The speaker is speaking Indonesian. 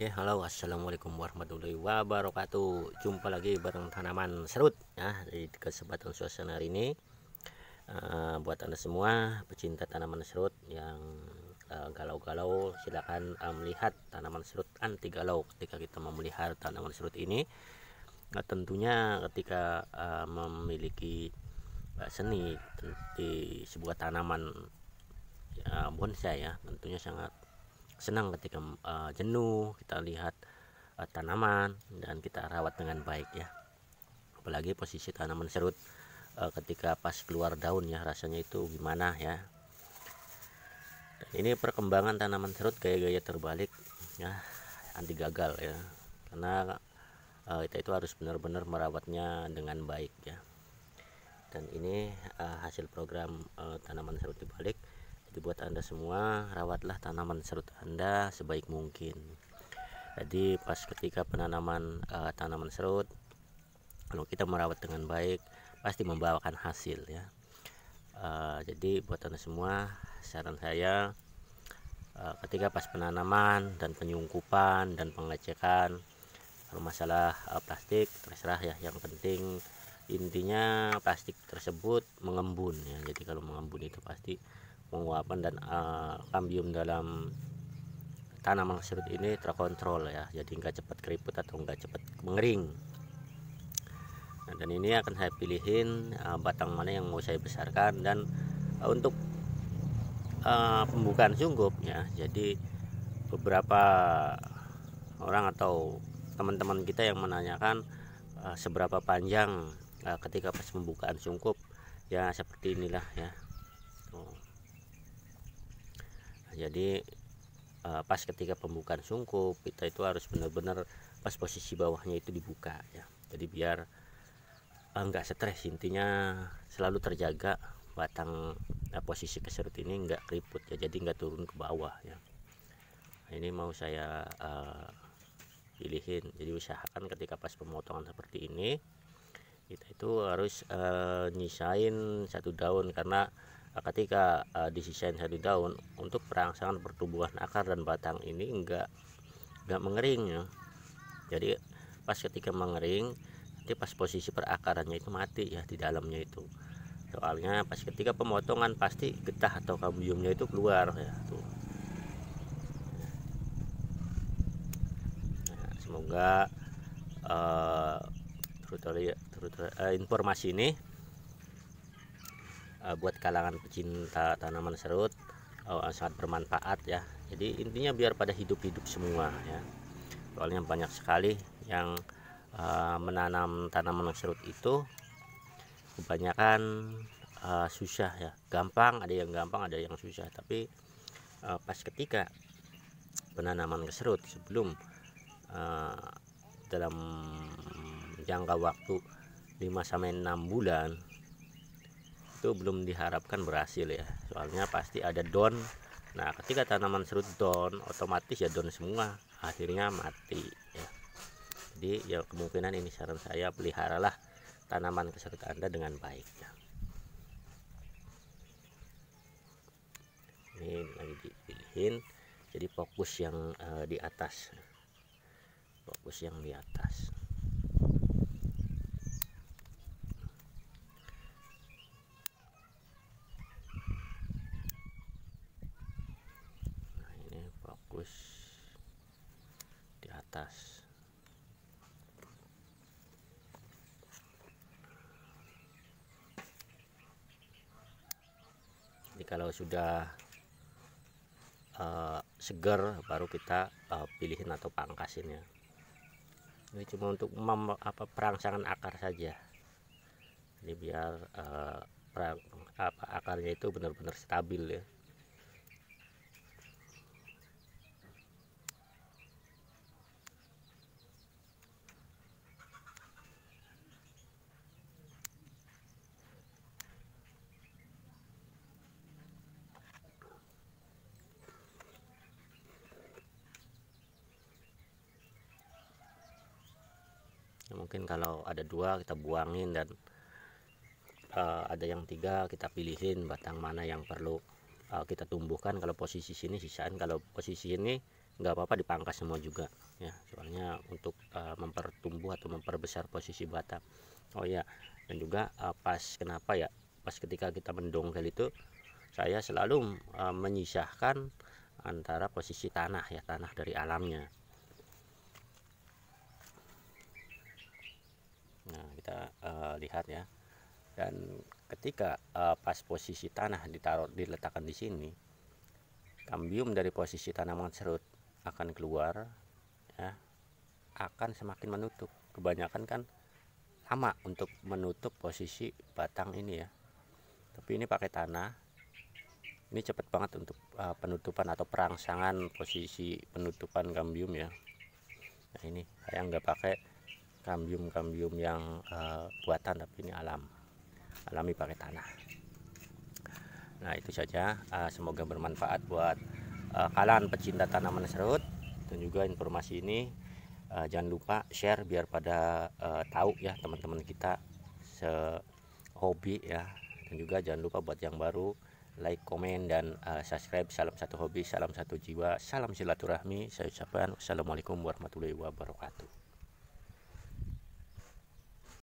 Oke, okay, halo, assalamualaikum warahmatullahi wabarakatuh. Jumpa lagi bareng tanaman serut ya di kesempatan suasana hari ini. Uh, buat anda semua pecinta tanaman serut yang eh, galau-galau, uh, silakan uh, melihat tanaman serut anti galau ketika kita memelihara tanaman serut ini. Nah, tentunya ketika uh, memiliki uh, seni di sebuah tanaman uh, bonsai ya, tentunya sangat senang ketika uh, jenuh kita lihat uh, tanaman dan kita rawat dengan baik ya apalagi posisi tanaman serut uh, ketika pas keluar daun ya rasanya itu gimana ya dan ini perkembangan tanaman serut gaya-gaya terbalik ya anti gagal ya karena uh, kita itu harus benar-benar merawatnya dengan baik ya dan ini uh, hasil program uh, tanaman serut dibalik jadi buat anda semua rawatlah tanaman serut anda sebaik mungkin jadi pas ketika penanaman uh, tanaman serut kalau kita merawat dengan baik pasti membawakan hasil ya uh, jadi buat anda semua saran saya eh, ketika pas penanaman dan penyungkupan dan pengecekan kalau masalah plastik terserah ya yang penting intinya plastik tersebut mengembun ya jadi kalau mengembun itu pasti penguapan dan uh, kambium dalam tanaman serut ini terkontrol ya jadi nggak cepat keriput atau nggak cepat mengering nah, dan ini akan saya pilihin uh, batang mana yang mau saya besarkan dan uh, untuk uh, pembukaan sunggup ya jadi beberapa orang atau teman-teman kita yang menanyakan uh, seberapa panjang uh, ketika pas pembukaan sungkup ya seperti inilah ya jadi uh, pas ketika pembukaan sungkup kita itu harus benar-benar pas posisi bawahnya itu dibuka ya jadi biar enggak eh, uh, stres intinya selalu terjaga batang uh, posisi keserut ini enggak keriput ya jadi enggak turun ke bawah ya nah, ini mau saya uh, pilihin jadi usahakan ketika pas pemotongan seperti ini kita itu harus uh, nyisain satu daun karena Eh, ketika uh, disisain satu daun untuk perangsangan pertumbuhan akar dan batang ini enggak enggak mengering ya. jadi pas ketika mengering nanti pas posisi perakarannya itu mati ya di dalamnya itu soalnya pas ketika pemotongan pasti getah atau kambiumnya itu keluar ya tuh nah, semoga uh, eh, tutorial, ya, tutorial, uh, informasi ini uh, buat kalangan pecinta tanaman serut uh, sangat bermanfaat ya jadi intinya biar pada hidup-hidup semua ya soalnya banyak sekali yang uh, menanam tanaman serut itu kebanyakan uh, susah ya gampang ada yang gampang ada yang susah tapi uh, pas ketika penanaman keserut sebelum uh, dalam jangka waktu 5 6 bulan itu belum diharapkan berhasil ya soalnya pasti ada down. nah ketika tanaman serut down, otomatis ya down semua akhirnya mati ya jadi ya kemungkinan ini saran saya peliharalah tanaman keserut anda dengan baik ya ini lagi dipilihin jadi fokus yang uh, di atas fokus yang di atas atas jadi kalau sudah uh, segar baru kita uh, pilihin atau pangkas ini ya. ini cuma untuk mem apa perangsangan akar saja ini biar uh, perang, apa akarnya itu benar-benar stabil ya Ya, mungkin kalau ada dua kita buangin dan uh, ada yang tiga kita pilihin batang mana yang perlu uh, kita tumbuhkan kalau posisi sini sisain kalau posisi ini nggak apa-apa dipangkas semua juga ya soalnya untuk uh, mempertumbuh atau memperbesar posisi batang oh ya dan juga uh, pas kenapa ya pas ketika kita mendongkel itu saya selalu uh, menyisahkan antara posisi tanah ya tanah dari alamnya nah kita uh, lihat ya dan ketika uh, pas posisi tanah ditaruh diletakkan di sini kambium dari posisi tanaman serut akan keluar ya akan semakin menutup kebanyakan kan lama untuk menutup posisi batang ini ya tapi ini pakai tanah ini cepat banget untuk uh, penutupan atau perangsangan posisi penutupan kambium ya nah ini saya nggak pakai kambium-kambium yang uh, buatan tapi ini alam alami pakai tanah nah itu saja uh, semoga bermanfaat buat uh, kalian pecinta tanaman serut dan juga informasi ini uh, jangan lupa share biar pada uh, tahu ya teman-teman kita sehobi ya dan juga jangan lupa buat yang baru like, komen, dan uh, subscribe. Salam satu hobi, salam satu jiwa, salam silaturahmi. Saya ucapkan wassalamualaikum warahmatullahi wabarakatuh.